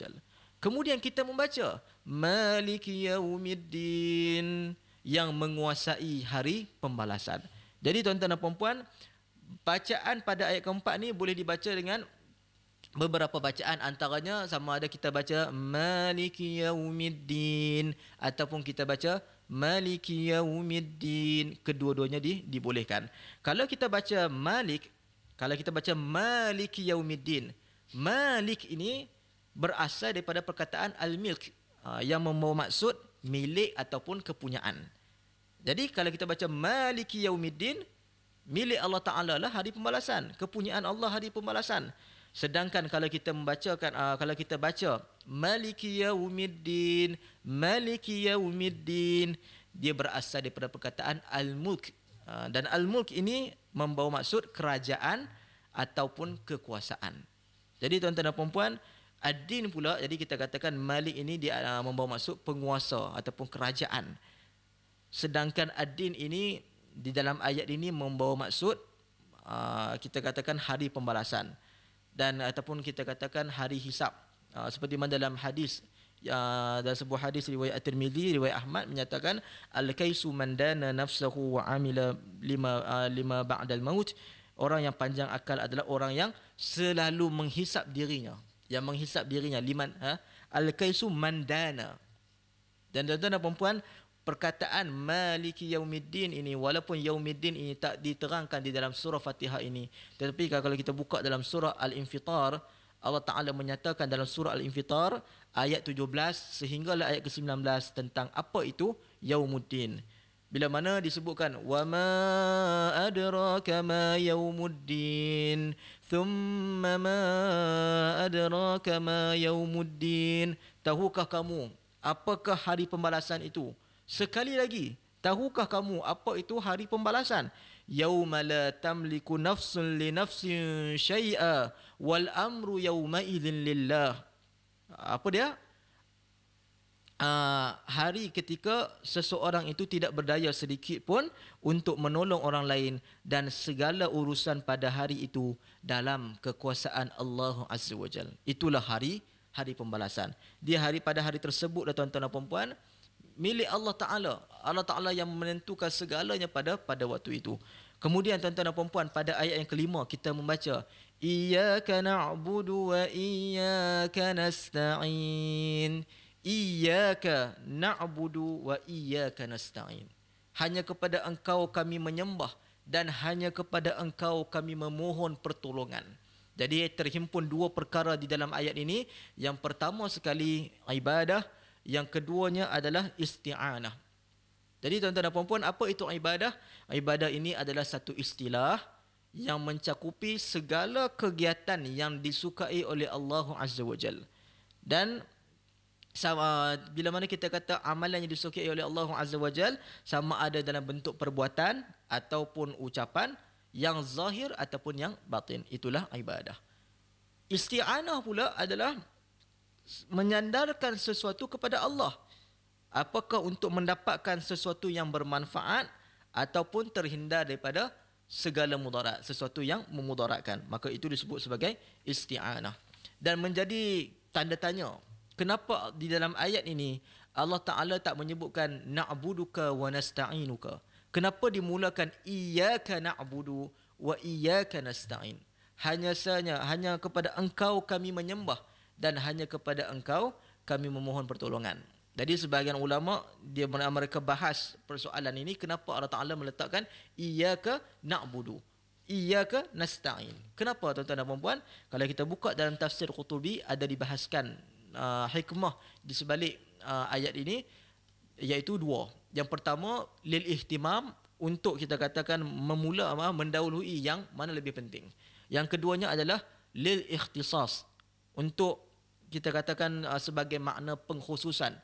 Kemudian kita membaca Maliki Yaumiddin yang menguasai hari pembalasan. Jadi tuan-tuan dan puan-puan, bacaan pada ayat keempat ni boleh dibaca dengan beberapa bacaan antaranya sama ada kita baca Maliki Yaumiddin ataupun kita baca Maliki Yaumiddin. Kedua-duanya di, dibolehkan. Kalau kita baca Malik, kalau kita baca Maliki Yaumiddin, Malik ini berasal daripada perkataan Al-Milk ah, yang membawa maksud milik ataupun kepunyaan. Jadi kalau kita baca maliki yaumiddin milik Allah Taala lah hari pembalasan, kepunyaan Allah hari pembalasan. Sedangkan kalau kita membaca uh, ah, kalau kita baca maliki yaumiddin maliki yaumiddin dia berasal daripada perkataan al-mulk ah, dan al-mulk ini membawa maksud kerajaan ataupun kekuasaan. Jadi tuan-tuan dan puan-puan, Ad-din pula jadi kita katakan malik ini dia ah, membawa masuk penguasa ataupun kerajaan. Sedangkan ad-din ini di dalam ayat ini membawa maksud ah, kita katakan hari pembalasan dan ataupun kita katakan hari hisap. Ah, seperti mana dalam hadis Ya, dalam sebuah hadis riwayat At-Tirmizi riwayat Ahmad menyatakan al-kaisu mandana nafsahu wa amila lima lima ba'dal maut orang yang panjang akal adalah orang yang selalu menghisap dirinya yang menghisap dirinya liman ha? al kaisu mandana dan tuan-tuan dan puan-puan perkataan maliki yaumiddin ini walaupun yaumiddin ini tak diterangkan di dalam surah Fatihah ini tetapi kalau kita buka dalam surah Al-Infitar Allah Taala menyatakan dalam surah Al-Infitar ayat 17 sehinggalah ayat ke-19 tentang apa itu yaumuddin bila mana disebutkan wama adraka ma yaumuddin thumma ma adraka ma yaumuddin tahukah kamu apakah hari pembalasan itu sekali lagi tahukah kamu apa itu hari pembalasan yauma la tamliku nafsun li nafsin shay'a wal amru yauma idzin lillah apa dia Ah, hari ketika seseorang itu tidak berdaya sedikit pun untuk menolong orang lain dan segala urusan pada hari itu dalam kekuasaan Allah Azza wa Jal. Itulah hari hari pembalasan. Dia hari pada hari tersebut dah tuan-tuan dan puan-puan milik Allah Taala. Allah Taala yang menentukan segalanya pada pada waktu itu. Kemudian tuan-tuan dan puan-puan pada ayat yang kelima kita membaca Iyyaka na'budu wa iyyaka nasta'in. Iyaka na'budu wa iyaka nasta'in. Hanya kepada engkau kami menyembah dan hanya kepada engkau kami memohon pertolongan. Jadi terhimpun dua perkara di dalam ayat ini. Yang pertama sekali ibadah. Yang keduanya adalah isti'anah. Jadi tuan-tuan dan puan-puan, apa itu ibadah? Ibadah ini adalah satu istilah yang mencakupi segala kegiatan yang disukai oleh Allah Azza wa Jal. Dan sama uh, bila mana kita kata amalan yang disukai oleh Allah Azza wa Jal sama ada dalam bentuk perbuatan ataupun ucapan yang zahir ataupun yang batin itulah ibadah. Isti'anah pula adalah menyandarkan sesuatu kepada Allah. Apakah untuk mendapatkan sesuatu yang bermanfaat ataupun terhindar daripada segala mudarat, sesuatu yang memudaratkan. Maka itu disebut sebagai isti'anah. Dan menjadi tanda tanya kenapa di dalam ayat ini Allah Taala tak menyebutkan na'buduka wa nasta'inuka? Kenapa dimulakan iyyaka na'budu wa iyyaka nasta'in? Hanya sahaja hanya kepada engkau kami menyembah dan hanya kepada engkau kami memohon pertolongan. Jadi sebahagian ulama dia mereka bahas persoalan ini kenapa Allah Taala meletakkan iyyaka na'budu iyyaka nasta'in. Kenapa tuan-tuan dan puan Kalau kita buka dalam tafsir Qutubi ada dibahaskan uh, hikmah di sebalik uh, ayat ini iaitu dua. Yang pertama lil ihtimam untuk kita katakan memula uh, mendahului yang mana lebih penting. Yang keduanya adalah lil ikhtisas untuk kita katakan uh, sebagai makna pengkhususan.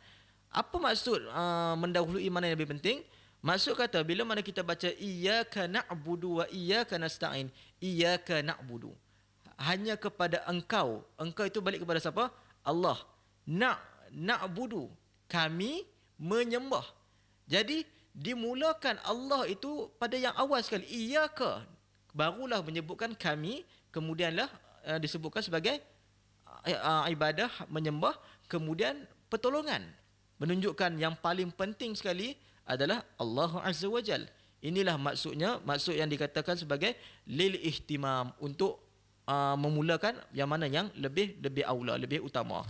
Apa maksud uh, mendahului mana yang lebih penting? Maksud kata bila mana kita baca iyyaka na'budu wa iyyaka nasta'in, iyyaka na'budu. Hanya kepada engkau. Engkau itu balik kepada siapa? Allah nak nak budu kami menyembah. Jadi dimulakan Allah itu pada yang awal sekali iya ke barulah menyebutkan kami kemudianlah uh, disebutkan sebagai uh, ibadah menyembah kemudian pertolongan menunjukkan yang paling penting sekali adalah Allah Azza wa Inilah maksudnya maksud yang dikatakan sebagai lil ihtimam untuk Uh, memulakan yang mana yang lebih lebih awal lebih utama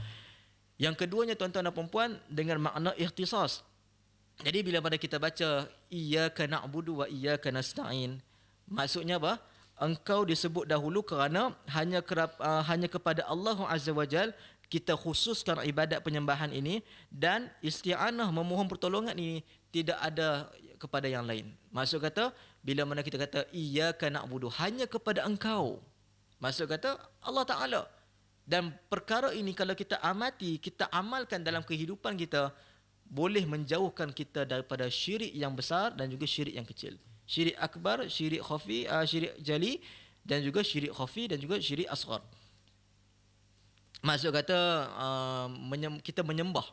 yang keduanya tuan-tuan dan puan-puan dengan makna ikhtisas jadi bila pada kita baca kena na'budu wa kena nasta'in maksudnya apa engkau disebut dahulu kerana hanya kerap, uh, hanya kepada Allah Azza Wajal kita khususkan ibadat penyembahan ini dan isti'anah memohon pertolongan ini tidak ada kepada yang lain. Maksud kata bila mana kita kata kena na'budu hanya kepada engkau Maksud kata Allah Ta'ala Dan perkara ini kalau kita amati Kita amalkan dalam kehidupan kita Boleh menjauhkan kita daripada syirik yang besar Dan juga syirik yang kecil Syirik akbar, syirik khafi, uh, syirik jali Dan juga syirik khafi dan juga syirik asghar Maksud kata uh, menyem, kita menyembah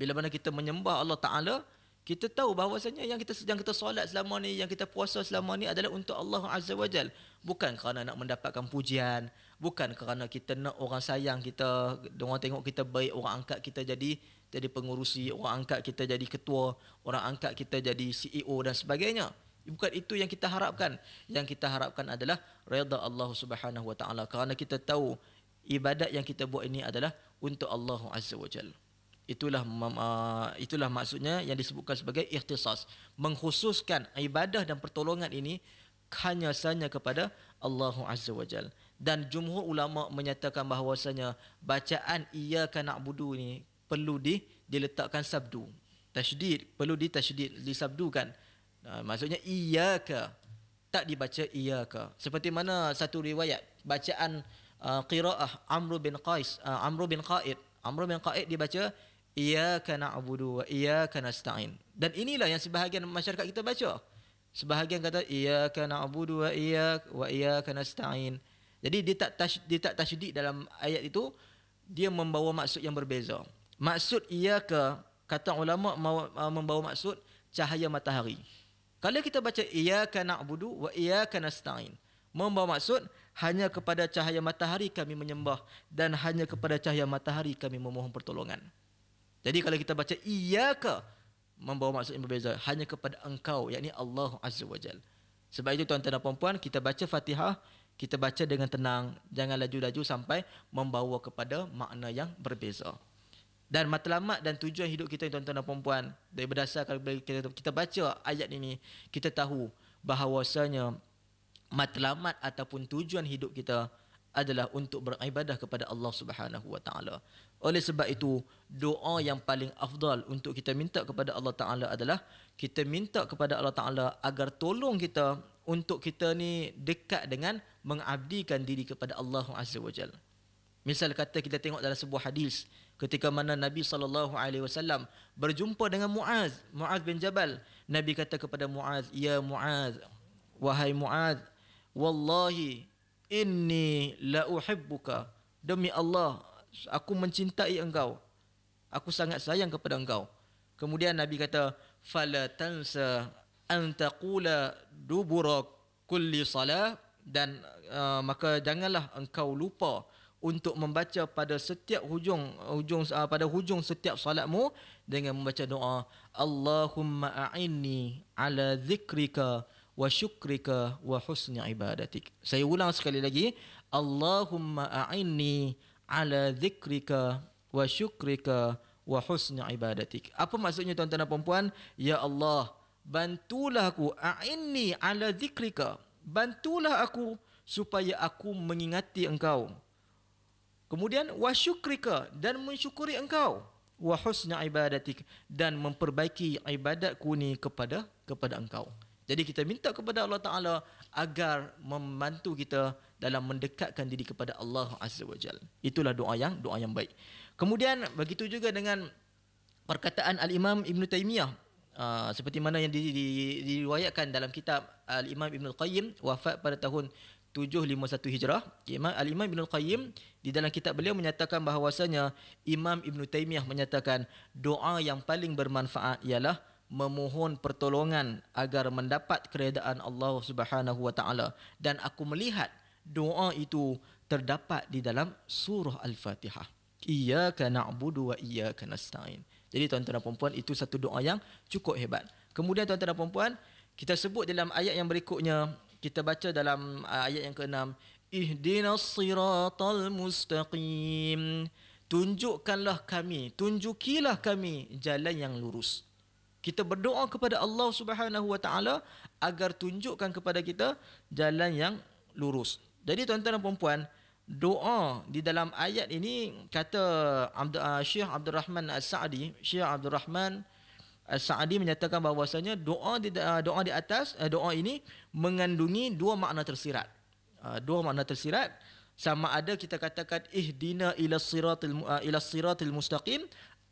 Bila mana kita menyembah Allah Ta'ala kita tahu bahawasanya yang kita sedang kita solat selama ni, yang kita puasa selama ni adalah untuk Allah Azza wa Jal. Bukan kerana nak mendapatkan pujian, bukan kerana kita nak orang sayang kita, orang tengok kita baik, orang angkat kita jadi jadi pengurusi, orang angkat kita jadi ketua, orang angkat kita jadi CEO dan sebagainya. Bukan itu yang kita harapkan. Yang kita harapkan adalah reda Allah Subhanahu wa taala. Kerana kita tahu ibadat yang kita buat ini adalah untuk Allah Azza wa Jalla itulah uh, itulah maksudnya yang disebutkan sebagai ikhtisas mengkhususkan ibadah dan pertolongan ini hanya sahaja kepada Allah Azza wa Jal dan jumhur ulama menyatakan bahawasanya bacaan iya iyyaka budu ini perlu di diletakkan sabdu tasydid perlu di tasydid disabdukan uh, maksudnya iya iyyaka tak dibaca iya iyyaka seperti mana satu riwayat bacaan uh, qiraah Amr bin Qais uh, Amr bin Qaid Amr bin Qaid dibaca Iyaka na'budu wa iyaka nasta'in. Dan inilah yang sebahagian masyarakat kita baca. Sebahagian kata iyaka na'budu wa iyaka wa iyaka nasta'in. Jadi dia tak tash, dia tak tashdid dalam ayat itu dia membawa maksud yang berbeza. Maksud iyaka kata ulama membawa maksud cahaya matahari. Kalau kita baca iyaka na'budu wa iyaka nasta'in membawa maksud hanya kepada cahaya matahari kami menyembah dan hanya kepada cahaya matahari kami memohon pertolongan. Jadi kalau kita baca iyyaka membawa maksud yang berbeza hanya kepada engkau yakni Allah Azza wa Jal. Sebab itu tuan-tuan dan puan-puan kita baca Fatihah kita baca dengan tenang jangan laju-laju sampai membawa kepada makna yang berbeza. Dan matlamat dan tujuan hidup kita tuan-tuan dan puan-puan dari berdasarkan kita, kita baca ayat ini kita tahu bahawasanya matlamat ataupun tujuan hidup kita adalah untuk beribadah kepada Allah Subhanahu Wa Taala. Oleh sebab itu, doa yang paling afdal untuk kita minta kepada Allah Ta'ala adalah kita minta kepada Allah Ta'ala agar tolong kita untuk kita ni dekat dengan mengabdikan diri kepada Allah Azza wa Jal. Misal kata kita tengok dalam sebuah hadis ketika mana Nabi sallallahu alaihi wasallam berjumpa dengan Muaz, Muaz bin Jabal. Nabi kata kepada Muaz, "Ya Muaz, wahai Muaz, wallahi inni la uhibbuka." Demi Allah, aku mencintai engkau aku sangat sayang kepada engkau kemudian nabi kata fala tansa an taqula dubura kulli salat dan uh, maka janganlah engkau lupa untuk membaca pada setiap hujung hujung uh, pada hujung setiap solatmu dengan membaca doa Allahumma a'inni ala zikrika wa syukrika wa husni ibadatik. Saya ulang sekali lagi, Allahumma a'inni ala zikrika wa syukrika wa husni ibadatik. Apa maksudnya tuan-tuan dan puan Ya Allah, bantulah aku a'inni ala zikrika. Bantulah aku supaya aku mengingati engkau. Kemudian wa syukrika dan mensyukuri engkau wa ibadatik dan memperbaiki ibadatku ini kepada kepada engkau. Jadi kita minta kepada Allah Ta'ala agar membantu kita dalam mendekatkan diri kepada Allah Azza wa Jal. Itulah doa yang doa yang baik. Kemudian begitu juga dengan perkataan Al-Imam Ibn Taymiyah. Uh, seperti mana yang diriwayatkan dalam kitab Al-Imam Ibn Al-Qayyim wafat pada tahun 751 Hijrah. Al-Imam Ibn Al-Qayyim di dalam kitab beliau menyatakan bahawasanya Imam Ibn Taymiyah menyatakan doa yang paling bermanfaat ialah memohon pertolongan agar mendapat keredaan Allah Subhanahu wa taala dan aku melihat doa itu terdapat di dalam surah al-Fatihah. Iyyaka na'budu wa iyyaka nasta'in. Jadi tuan-tuan dan puan itu satu doa yang cukup hebat. Kemudian tuan-tuan dan puan kita sebut dalam ayat yang berikutnya kita baca dalam uh, ayat yang keenam. 6 ihdinas siratal mustaqim tunjukkanlah kami tunjukilah kami jalan yang lurus kita berdoa kepada Allah Subhanahu wa taala agar tunjukkan kepada kita jalan yang lurus. Jadi tuan-tuan dan puan-puan, doa di dalam ayat ini kata Abdul ah, Syekh Abdul Rahman Al-Sa'di, Syekh Abdul Rahman Al-Sa'di menyatakan bahawasanya doa di ah, doa di atas eh, doa ini mengandungi dua makna tersirat. Ah, dua makna tersirat sama ada kita katakan ihdina ila siratil ila siratil mustaqim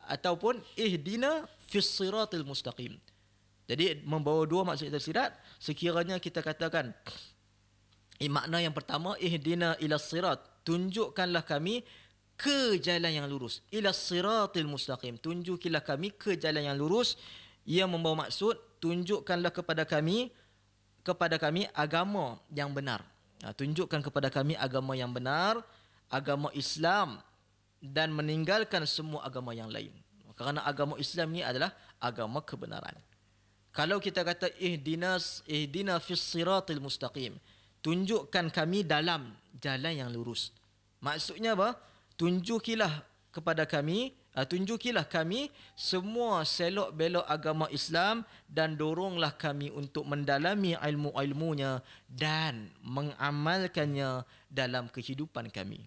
ataupun ihdina fis siratil mustaqim. Jadi membawa dua maksud tersirat, sekiranya kita katakan eh, makna yang pertama ihdina ila sirat, tunjukkanlah kami ke jalan yang lurus. Ila siratil mustaqim, tunjukilah kami ke jalan yang lurus. Ia membawa maksud tunjukkanlah kepada kami kepada kami agama yang benar. Ha, tunjukkan kepada kami agama yang benar, agama Islam dan meninggalkan semua agama yang lain kerana agama Islam ni adalah agama kebenaran. Kalau kita kata ihdina eh, ihdina eh, fis siratil mustaqim, tunjukkan kami dalam jalan yang lurus. Maksudnya apa? Tunjukilah kepada kami, ah, tunjukilah kami semua selok belok agama Islam dan doronglah kami untuk mendalami ilmu-ilmunya dan mengamalkannya dalam kehidupan kami.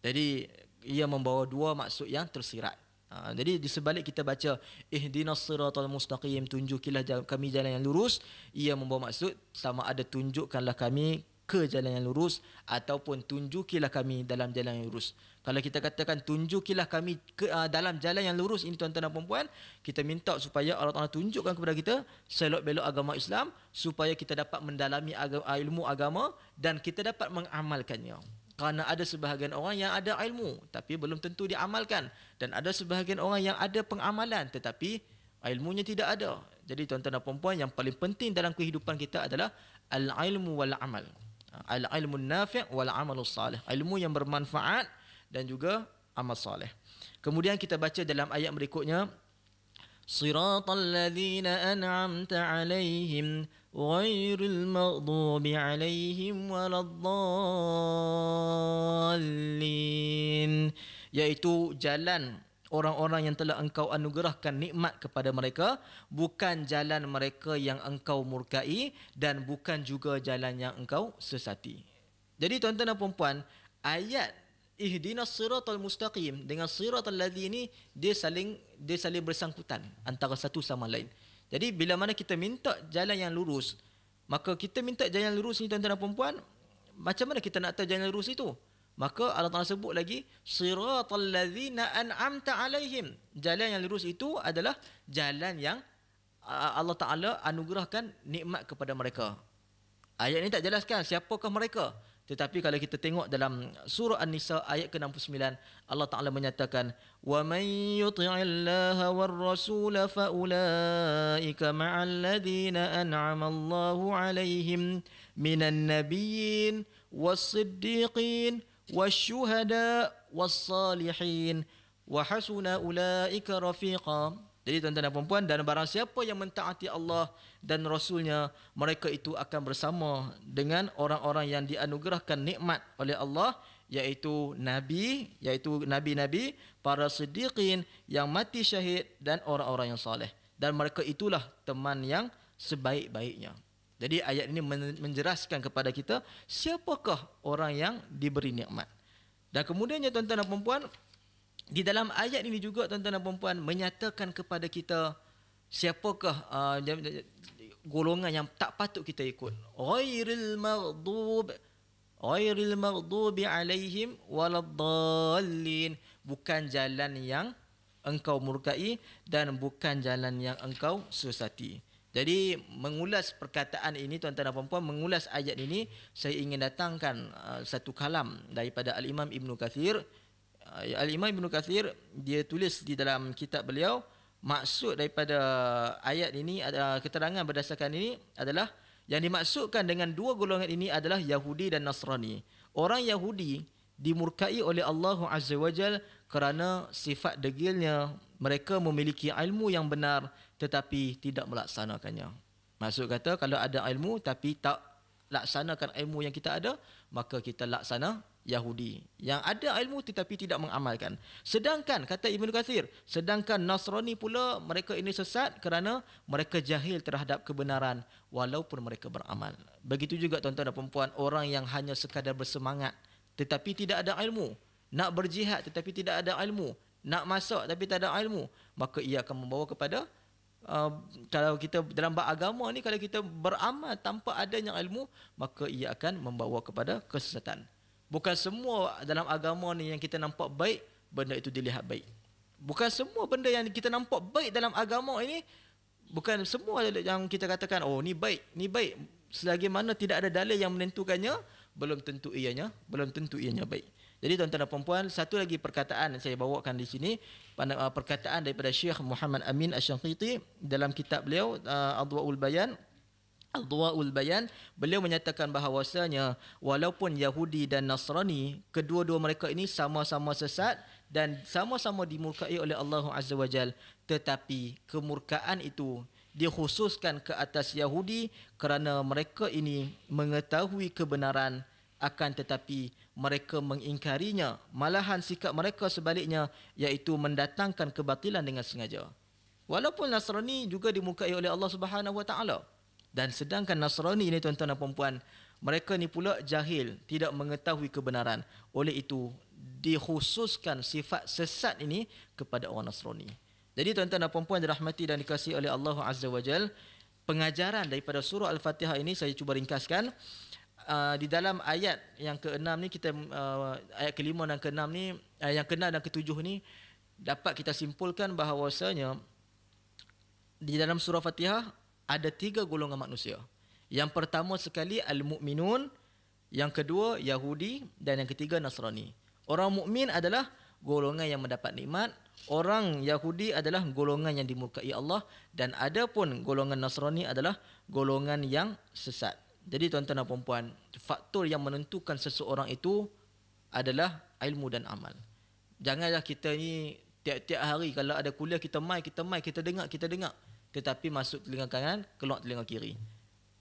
Jadi ia membawa dua maksud yang tersirat. Ha, jadi di sebalik kita baca ihdinas siratal mustaqim tunjukilah kami jalan yang lurus ia membawa maksud sama ada tunjukkanlah kami ke jalan yang lurus ataupun tunjukilah kami dalam jalan yang lurus. Kalau kita katakan tunjukilah kami ke, uh, dalam jalan yang lurus ini tuan-tuan dan puan-puan, kita minta supaya Allah Taala tunjukkan kepada kita selok belok agama Islam supaya kita dapat mendalami agama, ilmu agama dan kita dapat mengamalkannya. Kerana ada sebahagian orang yang ada ilmu tapi belum tentu diamalkan dan ada sebahagian orang yang ada pengamalan tetapi ilmunya tidak ada. Jadi tuan-tuan dan puan yang paling penting dalam kehidupan kita adalah al-ilmu wal amal. Al-ilmu nafi' wal amalu salih. Ilmu yang bermanfaat dan juga amal salih. Kemudian kita baca dalam ayat berikutnya صراط الذين أنعمت عليهم غير المغضوب عليهم ولا الضالين yaitu jalan orang-orang yang telah engkau anugerahkan nikmat kepada mereka bukan jalan mereka yang engkau murkai dan bukan juga jalan yang engkau sesati. Jadi tuan-tuan dan puan-puan, ayat Ihdina siratal mustaqim dengan ladhi ini dia saling dia saling bersangkutan antara satu sama lain. Jadi bila mana kita minta jalan yang lurus, maka kita minta jalan yang lurus ni tuan-tuan dan puan-puan, macam mana kita nak tahu jalan lurus itu? Maka Allah Taala sebut lagi siratal ladzina an'amta alaihim. Jalan yang lurus itu adalah jalan yang Allah Taala anugerahkan nikmat kepada mereka. Ayat ini tak jelaskan siapakah mereka. Tetapi kalau kita tengok dalam surah An-Nisa ayat ke-69, Allah Taala menyatakan, "Wa may yuti'i Allah war rasul fa ulaika ma'al ladzina an'ama Allahu 'alaihim minan nabiyyin was-siddiqin was-syuhada was-salihin wa hasuna ulaika rafiqan." Jadi tuan-tuan dan puan-puan dan barang siapa yang mentaati Allah dan Rasulnya, mereka itu akan bersama dengan orang-orang yang dianugerahkan nikmat oleh Allah iaitu Nabi, iaitu Nabi-Nabi, para siddiqin yang mati syahid dan orang-orang yang soleh. Dan mereka itulah teman yang sebaik-baiknya. Jadi ayat ini menjelaskan kepada kita siapakah orang yang diberi nikmat. Dan kemudiannya tuan-tuan dan puan-puan, di dalam ayat ini juga tuan-tuan dan puan-puan menyatakan kepada kita siapakah uh, golongan yang tak patut kita ikut ghairil maghdub ghairil maghdubi alaihim waladdallin bukan jalan yang engkau murkai dan bukan jalan yang engkau susati jadi mengulas perkataan ini tuan-tuan dan puan-puan mengulas ayat ini saya ingin datangkan uh, satu kalam daripada al-Imam Ibnu Katsir Al-Imam Ibn Kathir dia tulis di dalam kitab beliau maksud daripada ayat ini ah, keterangan berdasarkan ini adalah yang dimaksudkan dengan dua golongan ini adalah Yahudi dan Nasrani. Orang Yahudi dimurkai oleh Allah Azza wa Jal kerana sifat degilnya mereka memiliki ilmu yang benar tetapi tidak melaksanakannya. Maksud kata kalau ada ilmu tapi tak laksanakan ilmu yang kita ada maka kita laksana Yahudi yang ada ilmu tetapi tidak mengamalkan. Sedangkan kata Ibnu Katsir, sedangkan Nasrani pula mereka ini sesat kerana mereka jahil terhadap kebenaran walaupun mereka beramal. Begitu juga tuan-tuan dan puan orang yang hanya sekadar bersemangat tetapi tidak ada ilmu, nak berjihad tetapi tidak ada ilmu, nak masuk tapi tak ada ilmu, maka ia akan membawa kepada Uh, kalau kita dalam bab agama ni kalau kita beramal tanpa adanya ilmu maka ia akan membawa kepada kesesatan Bukan semua dalam agama ni yang kita nampak baik, benda itu dilihat baik. Bukan semua benda yang kita nampak baik dalam agama ini, bukan semua yang kita katakan, oh ni baik, ni baik. Selagi mana tidak ada dalil yang menentukannya, belum tentu ianya, belum tentu ianya baik. Jadi tuan-tuan dan puan-puan, satu lagi perkataan yang saya bawakan di sini, uh, perkataan daripada Syekh Muhammad Amin Ash-Shanqiti dalam kitab beliau, uh, Adwa'ul Bayan, Al-Dua'ul Bayan, beliau menyatakan bahawasanya walaupun Yahudi dan Nasrani, kedua-dua mereka ini sama-sama sesat dan sama-sama dimurkai oleh Allah Azza wa Jal. Tetapi kemurkaan itu dikhususkan ke atas Yahudi kerana mereka ini mengetahui kebenaran akan tetapi mereka mengingkarinya. Malahan sikap mereka sebaliknya iaitu mendatangkan kebatilan dengan sengaja. Walaupun Nasrani juga dimurkai oleh Allah Subhanahu Wa Taala, dan sedangkan Nasrani ini tuan-tuan dan puan-puan, mereka ni pula jahil, tidak mengetahui kebenaran. Oleh itu, dikhususkan sifat sesat ini kepada orang Nasrani. Jadi tuan-tuan dan puan-puan dirahmati dan dikasihi oleh Allah Azza wa Jal, pengajaran daripada surah Al-Fatihah ini saya cuba ringkaskan. Uh, di dalam ayat yang ke-6 ni kita uh, ayat ke-5 dan ke-6 ni uh, yang ke-6 dan ke-7 ni dapat kita simpulkan bahawasanya di dalam surah Fatihah ada tiga golongan manusia. Yang pertama sekali al-mukminun, yang kedua Yahudi dan yang ketiga Nasrani. Orang mukmin adalah golongan yang mendapat nikmat, orang Yahudi adalah golongan yang dimurkai Allah dan ada pun golongan Nasrani adalah golongan yang sesat. Jadi tuan-tuan dan puan-puan, faktor yang menentukan seseorang itu adalah ilmu dan amal. Janganlah kita ni tiap-tiap hari kalau ada kuliah kita mai, kita mai, kita dengar, kita dengar tetapi masuk telinga kanan keluar telinga kiri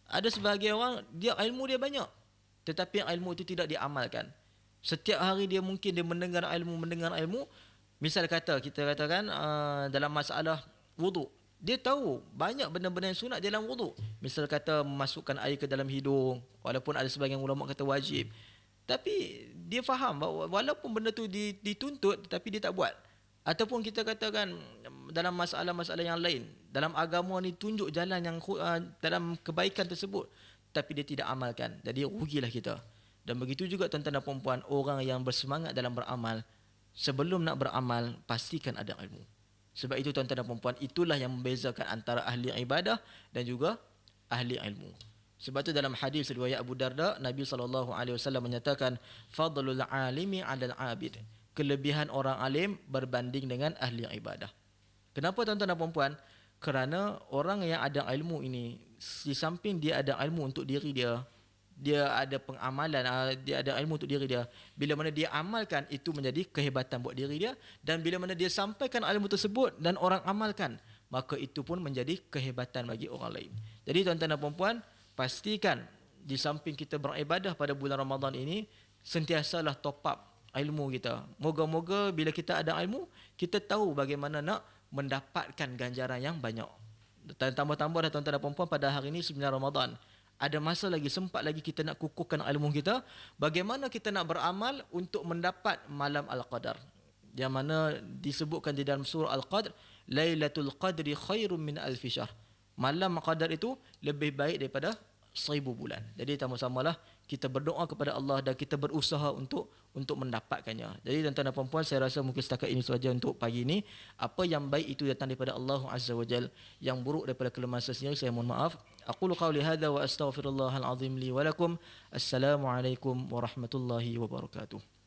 ada sebahagian orang dia ilmu dia banyak tetapi ilmu itu tidak diamalkan setiap hari dia mungkin dia mendengar ilmu mendengar ilmu misal kata kita katakan uh, dalam masalah wudu, dia tahu banyak benda-benda yang sunat dalam wudu. Misal kata memasukkan air ke dalam hidung, walaupun ada sebahagian ulama kata wajib. Tapi dia faham bahawa walaupun benda tu dituntut tapi dia tak buat. Ataupun kita katakan dalam masalah-masalah yang lain, dalam agama ni tunjuk jalan yang uh, dalam kebaikan tersebut tapi dia tidak amalkan jadi rugilah kita dan begitu juga tuan-tuan dan puan-puan orang yang bersemangat dalam beramal sebelum nak beramal pastikan ada ilmu sebab itu tuan-tuan dan puan-puan itulah yang membezakan antara ahli ibadah dan juga ahli ilmu sebab itu dalam hadis riwayat Abu Darda Nabi sallallahu alaihi wasallam menyatakan fadlul alimi 'alal abid kelebihan orang alim berbanding dengan ahli ibadah kenapa tuan-tuan dan puan-puan kerana orang yang ada ilmu ini di samping dia ada ilmu untuk diri dia dia ada pengamalan ah, dia ada ilmu untuk diri dia bila mana dia amalkan itu menjadi kehebatan buat diri dia dan bila mana dia sampaikan ilmu tersebut dan orang amalkan maka itu pun menjadi kehebatan bagi orang lain jadi tuan-tuan dan puan-puan pastikan di samping kita beribadah pada bulan Ramadan ini sentiasalah top up ilmu kita moga-moga bila kita ada ilmu kita tahu bagaimana nak mendapatkan ganjaran yang banyak. Tambah-tambah dah tuan-tuan dan puan-puan pada hari ini sebenarnya Ramadan. Ada masa lagi, sempat lagi kita nak kukuhkan ilmu kita. Bagaimana kita nak beramal untuk mendapat malam Al-Qadar. Yang mana disebutkan di dalam surah Al-Qadr. Lailatul Qadri khairun min al-fishar. Malam Al-Qadar itu lebih baik daripada seribu bulan. Jadi sama-samalah kita berdoa kepada Allah dan kita berusaha untuk untuk mendapatkannya. Jadi tuan-tuan dan puan-puan, saya rasa mungkin setakat ini sahaja untuk pagi ini. Apa yang baik itu datang daripada Allah Azza wa Jal. Yang buruk daripada kelemahan saya saya mohon maaf. Aku lukau lihada wa astaghfirullahal azim li walakum. Assalamualaikum warahmatullahi wabarakatuh.